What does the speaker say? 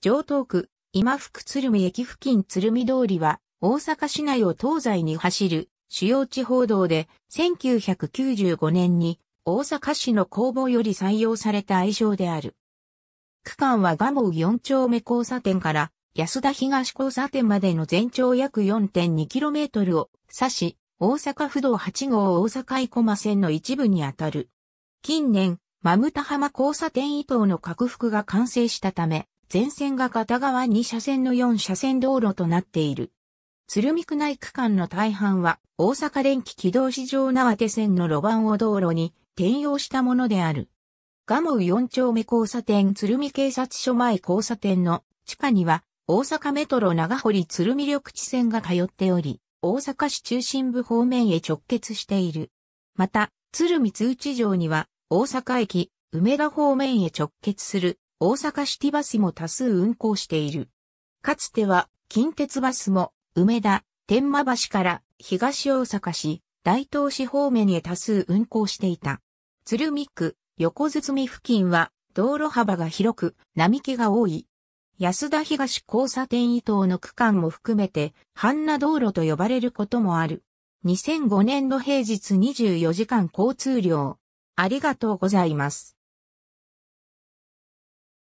上東区、今福鶴見駅付近鶴見通りは、大阪市内を東西に走る主要地方道で、1995年に大阪市の公募より採用された愛称である。区間は蒲生4丁目交差点から安田東交差点までの全長約 4.2km を指し、大阪府道8号大阪井駒線の一部にあたる。近年、マムタ浜交差点以東の拡幅が完成したため、全線が片側2車線の4車線道路となっている。鶴見区内区間の大半は大阪電気軌道市場縄手線の路盤を道路に転用したものである。ガモウ4丁目交差点鶴見警察署前交差点の地下には大阪メトロ長堀鶴見緑地線が通っており、大阪市中心部方面へ直結している。また、鶴見通知場には大阪駅、梅田方面へ直結する大阪シティバスも多数運行している。かつては近鉄バスも梅田、天満橋から東大阪市、大東市方面へ多数運行していた。鶴見区、横堤付近は道路幅が広く並木が多い。安田東交差点伊東の区間も含めて、半那道路と呼ばれることもある。2005年度平日24時間交通量。ありがとうございます。